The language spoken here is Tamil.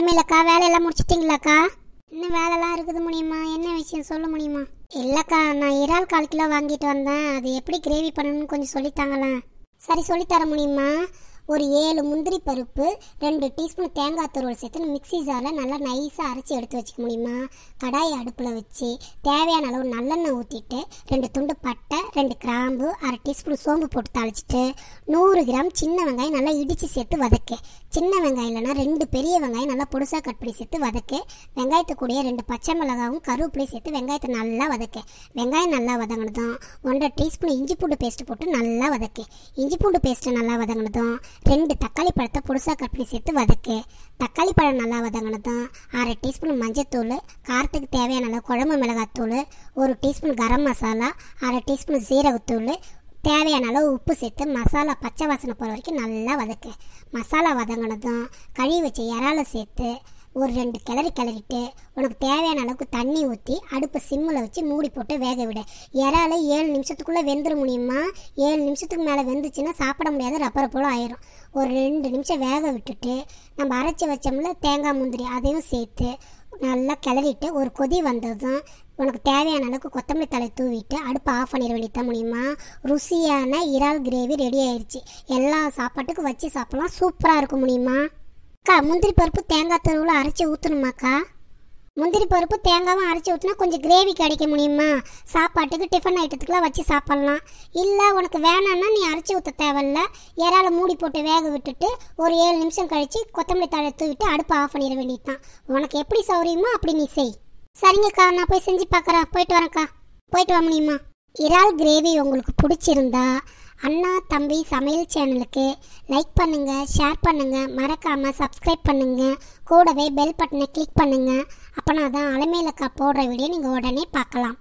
கிளம்பிலக்கா வேலையெல்லாம் முடிச்சிட்டிங்களாக்கா இன்னும் வேலைலாம் இருக்குது முடியுமா என்ன விஷயம் சொல்ல முடியுமா இல்லைக்கா நான் இறால் கால் கிலோ வாங்கிட்டு வந்தேன் அது எப்படி கிரேவி பண்ணணும்னு கொஞ்சம் சொல்லித்தாங்களேன் சரி சொல்லித்தர முடியுமா ஒரு ஏழு முந்திரி பருப்பு ரெண்டு டீஸ்பூன் தேங்காய் துருவல் சேர்த்து மிக்சி ஜாரில் நல்லா நைஸாக அரைச்சி எடுத்து வச்சுக்க முடியுமா கடாயை அடுப்பில் வச்சு தேவையான அளவு நல்லெண்ணெய் ஊற்றிட்டு ரெண்டு துண்டு பட்டை ரெண்டு கிராம்பு அரை டீஸ்பூன் சோம்பு போட்டு தாளிச்சிட்டு நூறு கிராம் சின்ன வெங்காயம் நல்லா இடித்து சேர்த்து வதக்கு சின்ன வெங்காயம் இல்லைனா ரெண்டு பெரிய வெங்காயம் நல்லா பொடுசாக கட் பண்ணி சேர்த்து வதக்கு வெங்காயத்துக்கூடிய ரெண்டு பச்சை மிளகாவும் கருவேப்பிலையும் சேர்த்து வெங்காயத்தை நல்லா வதக்கு வெங்காயம் நல்லா வதங்கினதும் ஒன்றரை டீஸ்பூன் இஞ்சி பூண்டு பேஸ்ட்டு போட்டு நல்லா வதக்கு இஞ்சி பூண்டு பேஸ்ட்டை நல்லா வதங்கினதும் ரெண்டு தக்காளி பழத்தை புதுசாக கட் பண்ணி சேர்த்து வதக்கு தக்காளி பழம் நல்லா வதங்கினதும் அரை டீஸ்பூன் மஞ்சத்தூள் காரத்துக்கு தேவையான அளவு குழம்பு மிளகாத்தூள் ஒரு டீஸ்பூன் கரம் மசாலா அரை டீஸ்பூன் சீரகத்தூள் தேவையான அளவு உப்பு சேர்த்து மசாலா பச்சை வாசனை போகிற வரைக்கும் நல்லா வதக்கு மசாலா வதங்கினதும் கழுவி வச்ச இறாலை சேர்த்து ஒரு ரெண்டு கிளறி கிளறிட்டு உனக்கு தேவையான அளவுக்கு தண்ணி ஊற்றி அடுப்பை சிம்மில் வச்சு மூடி போட்டு வேக விட இறால ஏழு நிமிஷத்துக்குள்ளே வெந்துட முடியுமா ஏழு நிமிஷத்துக்கு மேலே வெந்துச்சுன்னா சாப்பிட முடியாது ரப்பரை போல் ஆயிரும் ஒரு ரெண்டு நிமிஷம் வேக விட்டுட்டு நம்ம அரைச்சி வச்சோம்ல தேங்காய் முந்திரி அதையும் சேர்த்து நல்லா கிளறிட்டு ஒரு கொதி வந்ததும் உனக்கு தேவையான அளவுக்கு கொத்தமல்லி தலை தூவிட்டு அடுப்பு ஆஃப் பண்ணிட வேண்டியதாக முடியுமா ருசியான இறால் கிரேவி ரெடி ஆயிடுச்சு எல்லா சாப்பாட்டுக்கும் வச்சு சாப்பிட்லாம் சூப்பராக இருக்கும் முடியுமா அக்கா முந்திரி பருப்பு தேங்காய் தருவில் அரைச்சி ஊற்றணுமாக்கா முந்திரி பருப்பு தேங்காவும் அரைச்சி ஊற்றினா கொஞ்சம் கிரேவி கிடைக்க முடியுமா சாப்பாட்டுக்கு டிஃபன் ஐட்டத்துக்குலாம் வச்சு சாப்பிட்லாம் இல்லை உனக்கு வேணான்னா நீ அரைச்சி ஊற்ற தேவையில்ல இறால மூடி போட்டு வேக விட்டுட்டு ஒரு ஏழு நிமிஷம் கழித்து கொத்தமல்லி தழை தூவிட்டு அடுப்பை ஆஃப் பண்ணிட வேண்டியது தான் உனக்கு எப்படி சௌரியமோ அப்படி நீ செய் சரிங்கக்கா நான் போய் செஞ்சு பார்க்குறேன் போயிட்டு வரேன்க்கா போயிட்டு வர முடியுமா இறால் கிரேவி உங்களுக்கு பிடிச்சிருந்தா அண்ணா தம்பி சமையல் சேனலுக்கு லைக் பண்ணுங்கள் ஷேர் பண்ணுங்கள் மறக்காமல் சப்ஸ்கிரைப் பண்ணுங்கள் கூடவே பெல் பட்டனை கிளிக் பண்ணுங்கள் அப்பனா தான் அலமேலக்கா போடுற வீடியோ நீங்கள் உடனே பார்க்கலாம்